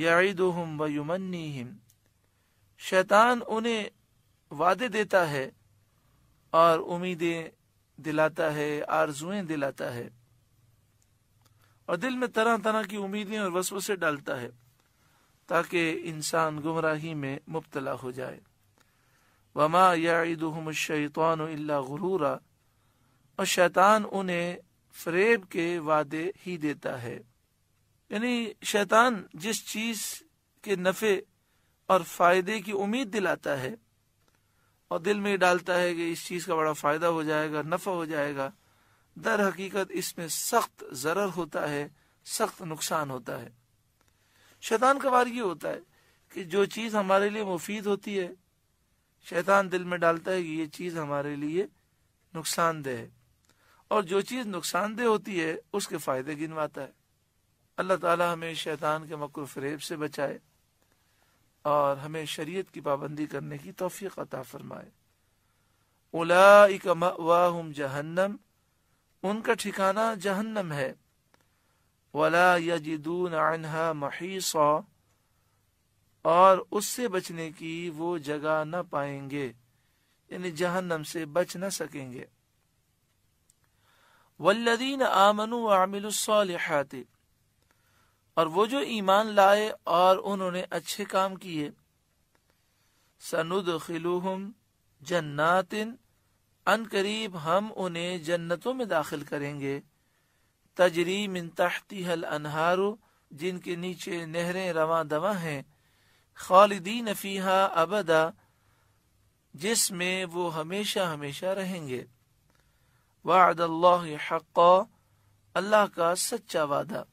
यदुहम व युमन्नीम शैतान उन्हें वादे देता है और उम्मीदें दिलाता है आरजुएं दिलाता है और दिल में तरह तरह की उम्मीदें और वसवसे डालता है ताकि इंसान गुमराही में मुबतला हो जाए वमा यादुहम शैतान गुरूरा और शैतान उन्हें फरेब के वादे ही देता है यानी शैतान जिस चीज के नफे और फायदे की उम्मीद दिलाता है और दिल में डालता है कि इस चीज का बड़ा फायदा हो जाएगा नफा हो जाएगा दर हकीकत इसमें सख्त जरर होता है सख्त नुकसान होता है शैतान का वार ये होता है कि जो चीज हमारे लिए मुफीद होती है शैतान दिल में डालता है कि ये चीज हमारे लिए नुकसानदेह है और जो चीज नुकसानदेह होती है उसके फायदे गिनवाता है अल्लाह ताला हमें शैतान के मकर फरेब से बचाए और हमें शरीयत की पाबंदी करने की तोफ़ी अता फरमाए उलाम जहन्नम उनका ठिकाना जहन्नम है वला यजिदून अनहा महीस और उससे बचने की वो जगह न पाएंगे यानी जहन्नम से बच न सकेंगे वल्लदीन आमनु आमिलुस्सालिहाति और वो जो ईमान लाए और उन्होंने अच्छे काम किए सनुद जन्नातिन अन करीब हम उन्हें जन्नतों में दाखिल करेंगे तजरी मिन तहती हल अनहारो जिनके नीचे नहरें रवा दवा हैं खालिदीन फीहा अबदा जिसमें वो हमेशा हमेशा रहेंगे वाद अल्लाह हक़ अल्लाह का सच्चा वादा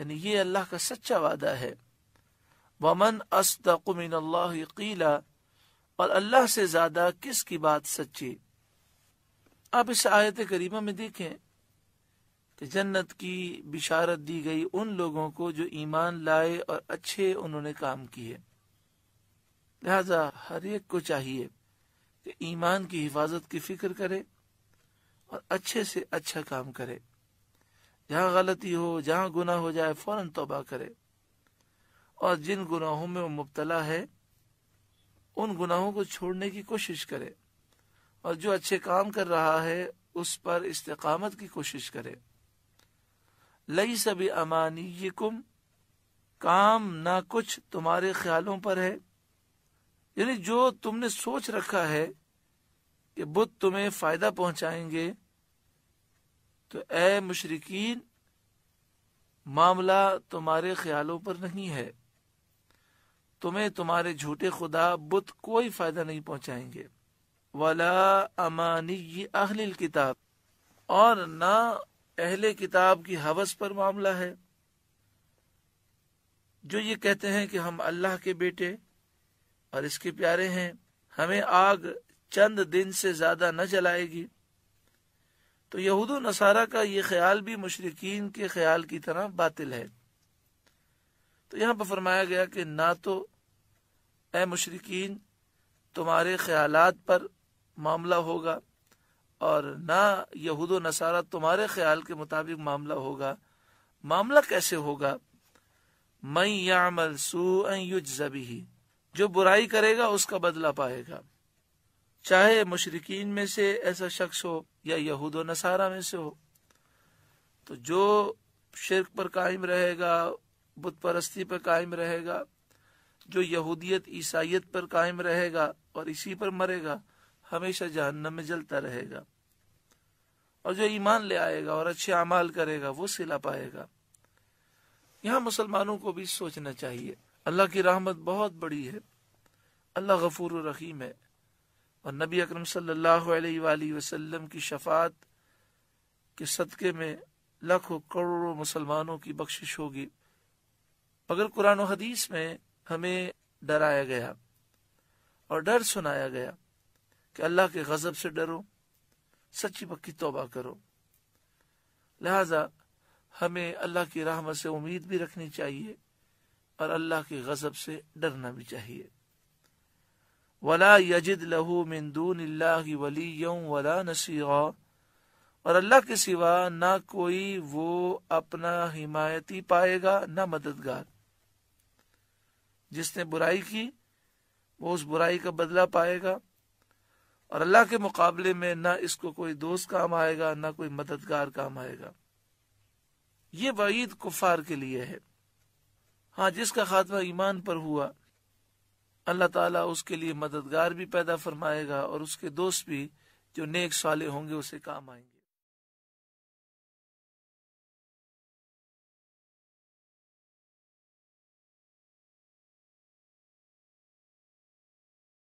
यानी ये अल्लाह का सच्चा वादा है वमन असदमिन कीला और अल्लाह से ज्यादा किसकी बात सच्ची आप इस आयत करीमा में देखें कि जन्नत की बिशारत दी गई उन लोगों को जो ईमान लाए और अच्छे उन्होंने काम किए लिहाजा हर एक को चाहिए कि ईमान की हिफाजत की फिक्र करे और अच्छे से अच्छा काम करे जहां गलती हो जहां गुना हो जाए फौरन तोबा करे और जिन गुनाहों में वो मुबतला है उन गुनाहों को छोड़ने की कोशिश करे और जो अच्छे काम कर रहा है उस पर इस्तकामत की कोशिश करे लई सभी अमानी ये कुम काम ना कुछ तुम्हारे ख्यालों पर है यानी जो तुमने सोच रखा है कि बुद्ध तुम्हें फायदा पहुंचाएंगे तो ए मुशरकिन मामला तुम्हारे ख्यालों पर नहीं है तुम्हें तुम्हारे झूठे खुदा बुत कोई फायदा नहीं पहुंचाएंगे वाला अमानी अहलिल किताब और ना अहले किताब की हवस पर मामला है जो ये कहते हैं कि हम अल्लाह के बेटे और इसके प्यारे हैं हमें आग चंद दिन से ज्यादा न जलाएगी तो यहूद नसारा का ये ख्याल भी मुशरकिन के ख्याल की तरह बातिल है तो यहाँ पर फरमाया गया कि ना तो ए मुशरकिन तुम्हारे ख्याल पर मामला होगा और ना यहूद नसारा तुम्हारे ख्याल के मुताबिक मामला होगा मामला कैसे होगा मई यामल सू युज जबी जो बुराई करेगा उसका बदला पाएगा चाहे मुशरकिन में से ऐसा शख्स हो या यहूद नसारा में से हो तो जो शिरक पर कायम रहेगा बुत परस्ती पर कायम रहेगा जो यहूदियत ईसाइत पर कायम रहेगा और इसी पर मरेगा हमेशा जहन्नम में जलता रहेगा और जो ईमान ले आएगा और अच्छे अमाल करेगा वो सिला पाएगा यहाँ मुसलमानों को भी सोचना चाहिए अल्लाह की रहमत बहुत बड़ी है अल्लाह गफूर रहीम है और नबी अकरम सल्लल्लाहु अलैहि वसल्लम की शफात के सदक़े में लाखों करोड़ों मुसलमानों की बख्शिश होगी मगर कुरान हदीस में हमें डराया गया और डर सुनाया गया कि अल्लाह के गज़ब से डरो सच्ची पक्की तोबा करो लिहाजा हमें अल्लाह की रहमत से उम्मीद भी रखनी चाहिए और अल्लाह के गज़ब से डरना भी चाहिए वला यजिद लहू मिंदून वलीयों वला नसीरा और अल्लाह के सिवा ना कोई वो अपना हिमायती पाएगा ना मददगार जिसने बुराई की वो उस बुराई का बदला पाएगा और अल्लाह के मुकाबले में ना इसको कोई दोस्त काम आएगा ना कोई मददगार काम आएगा ये वईद कुफार के लिए है हाँ जिसका खात्मा ईमान पर हुआ अल्लाह ताला उसके लिए मददगार भी पैदा फरमाएगा और उसके दोस्त भी जो नेक साले होंगे उसे काम आएंगे